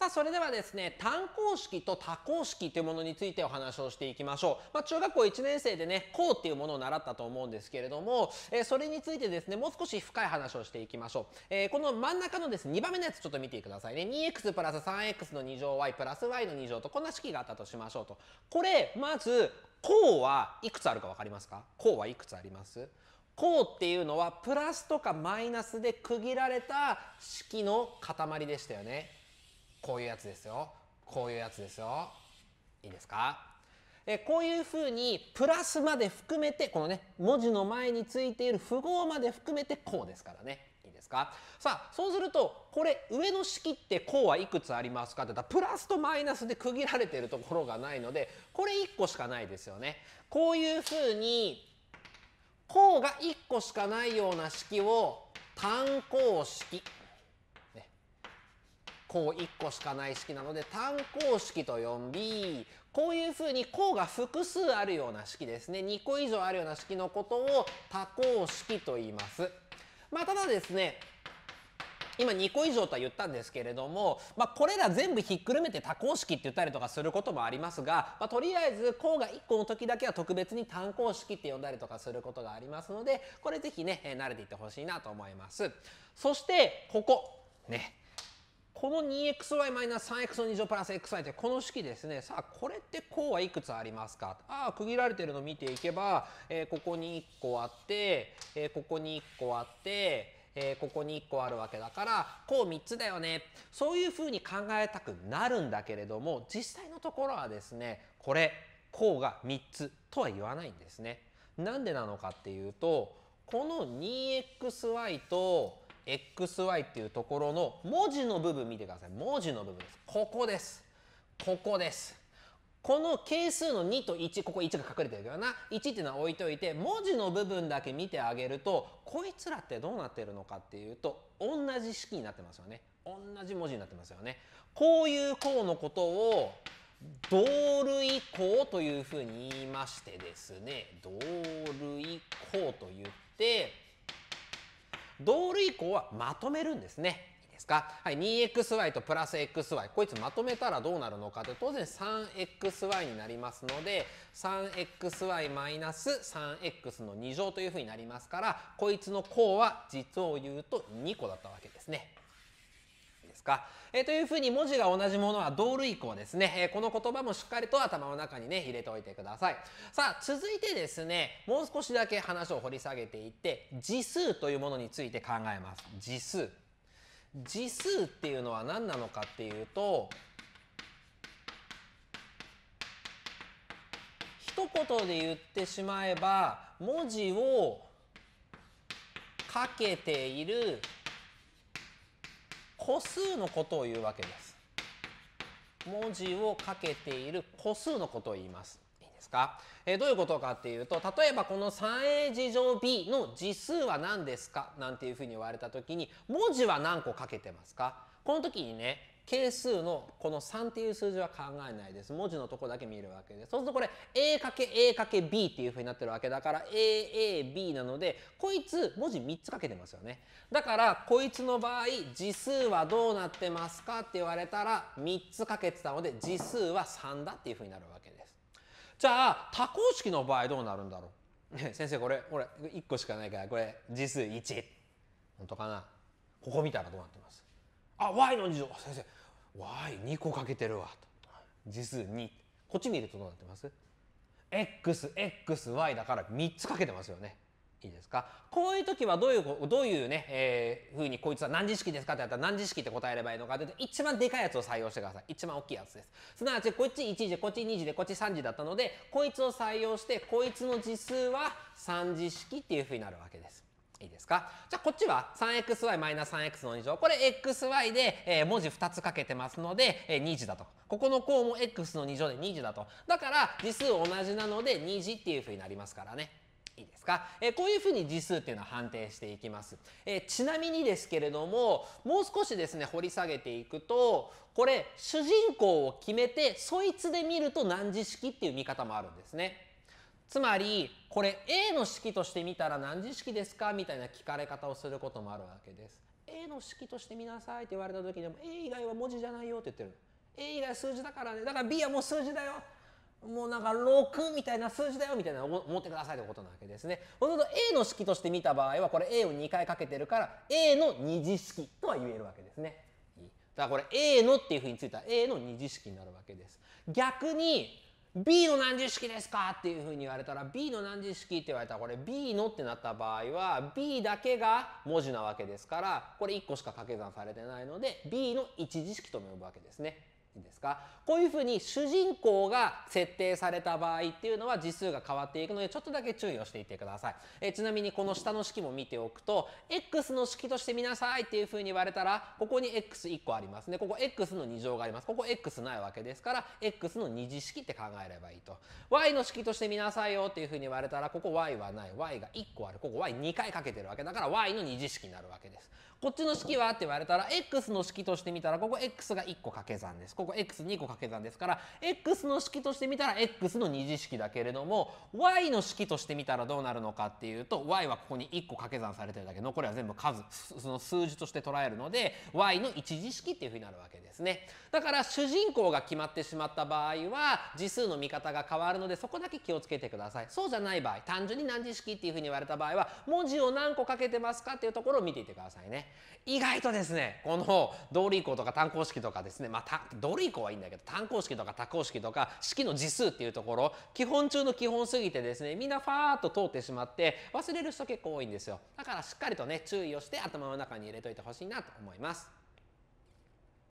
さあそれではですね単項式と多項式というものについてお話をしていきましょう、まあ、中学校1年生でね項っていうものを習ったと思うんですけれども、えー、それについてですねもう少し深い話をしていきましょう、えー、この真ん中のですね2番目のやつちょっと見てくださいね 2x プラス 3x の2乗 y プラス y の2乗とこんな式があったとしましょうとこれまず項はいくつあるか分かりますか項はいくつあります項っていうのはプラスとかマイナスで区切られた式の塊でしたよねこういうやつですよこういうやつですよいいですかえこういうふうにプラスまで含めてこのね文字の前についている符号まで含めてこうですからねいいですかさあそうするとこれ上の式ってこうはいくつありますかって言ったらプラスとマイナスで区切られてるところがないのでこれ1個しかないですよね。こういうふうにこうが1個しかないような式を単項式項1個しかない式なので単項式と呼びこういうふうに項が複数あるような式ですね2個以上あるような式のことを多項式と言います。まあ、ただですね今2個以上とは言ったんですけれども、まあ、これら全部ひっくるめて多項式って言ったりとかすることもありますが、まあ、とりあえず項が1個の時だけは特別に単項式って呼んだりとかすることがありますのでこれ是非ね慣れていってほしいなと思います。そしてここねこの 2xy-3x2 プラス xy ってこの式ですね。さあ、これって項はいくつありますかああ、区切られてるの見ていけば、えー、ここに1個あって、えー、ここに1個あって、えー、ここに1個あるわけだからこう3つだよねそういうふうに考えたくなるんだけれども実際のところはですねこれこうが3つとは言わないんですね。なんでなのかっていうとこの 2xy と xy っていうところの文字の部分見てください。文字の部分です。ここです。ここです。この係数の2と1、ここ1が隠れてるけどな、1っていうのは置いといて、文字の部分だけ見てあげると、こいつらってどうなってるのかっていうと、同じ式になってますよね。同じ文字になってますよね。こういう項のことを、同類項というふうに言いましてですね、同類項と言って、同類項はまとめるんですね。いいですかはい、2xy とプラス xy こいつまとめたらどうなるのかって当然 3xy になりますので 3xy マイナス 3x の2乗というふうになりますからこいつの項は実を言うと2個だったわけですね。ですか。えー、というふうに文字が同じものは同類項ですね、えー、この言葉もしっかりと頭の中にね入れておいてください。さあ続いてですねもう少しだけ話を掘り下げていって字数というものについて考えます。字数。字数っていうのは何なのかっていうと一言で言ってしまえば文字をかけている個数のことを言うわけです文字をかけている個数のことを言いますいいですか、えー、どういうことかっていうと例えばこの 3A 事乗 B の次数は何ですかなんていうふうに言われた時に文字は何個かけてますかこの時にね係数のこの3っていう数字は考えないです。文字のとこだけ見るわけです。そうするとこれ A×A×B っていうふうになってるわけだから AAB なのでこいつ文字3つかけてますよね。だからこいつの場合次数はどうなってますかって言われたら3つかけてたので次数は3だっていうふうになるわけです。じゃあ多項式の場合どうなるんだろう 先生これこれ1個しかないからこれ次数1。本当かなここ見たらどうなってますあ y の2乗先生わーい2個かけてるわと次数2こっち見るとどうなってます ?xxy だから3つかけてますよね。いいですかこういう時はどういうどういうね、えー、ふうにこいつは何次式ですかってやったら何次式って答えればいいのかとい一番でかいやつを採用してください一番大きいやつですすなわちこっち1時こっち2時でこっち3時だったのでこいつを採用してこいつの次数は3次式っていうふうになるわけですいいですかじゃあこっちは 3xy-3x の2乗。これ xy で、え文字2つかけてますので、え2次だと。ここの項も x の2乗で2次だと。だから次数同じなので2次っていうふうになりますからね。いいですか、えこういうふうに次数っていうのは判定していきます、えちなみにですけれどももう少しですね掘り下げていくとこれ主人公を決めてそいつで見ると何次式っていう見方もあるんですね。つまりこれ A の式として見たら何次式ですかみたいな聞かれ方をすることもあるわけです。A の式として見なさいって言われた時でも A 以外は文字じゃないよって言ってる。A 以外数字だからねだから B はもう数字だよもうなんか6みたいな数字だよみたいな思ってくださいということなわけですね。ほと A の式として見た場合はこれ A を2回かけてるから A の2次式とは言えるわけですね。だからこれ A のっていうふうについたら A の2次式になるわけです。逆に B の何十式ですかっていうふうに言われたら B の何十式って言われたらこれ B のってなった場合は B だけが文字なわけですからこれ1個しか掛け算されてないので B の一次式と呼ぶわけですね。ですかこういうふうに主人公が設定された場合っていうのは字数が変わっていくのでちょっとだけ注意をしていてくださいえちなみにこの下の式も見ておくと x の式として見なさいっていうふうに言われたらここに x1 個ありますねここ x の2乗がありますここ x ないわけですから x の2次式って考えればいいと y の式として見なさいよっていうふうに言われたらここ y はない y が1個あるここ y2 回かけてるわけだから y の二次式になるわけですこっちの式はって言われたら x の式として見たらここ x が1個掛け算ですここ x2 個掛け算ですから x の式としてみたら x の2次式だけれども y の式としてみたらどうなるのかっていうと y はここに1個掛け算されてるだけ残りは全部数その数字として捉えるので y の1次式っていうふうになるわけですね。だから主人公が決まってしまった場合は次数の見方が変わるのでそこだけ気をつけてください。そうじゃない場合単純に何次式っていうふうに言われた場合は文字を何個かけてますかっていうところを見ていてくださいね。意外とですねこの道理項とか単項式とかですねまあドル以降はいいんだけど単項式とか多項式とか式の次数っていうところ基本中の基本すぎてですねみんなファーッと通ってしまって忘れる人結構多いんですよだからしっかりとね注意をして頭の中に入れといてほしいなと思います。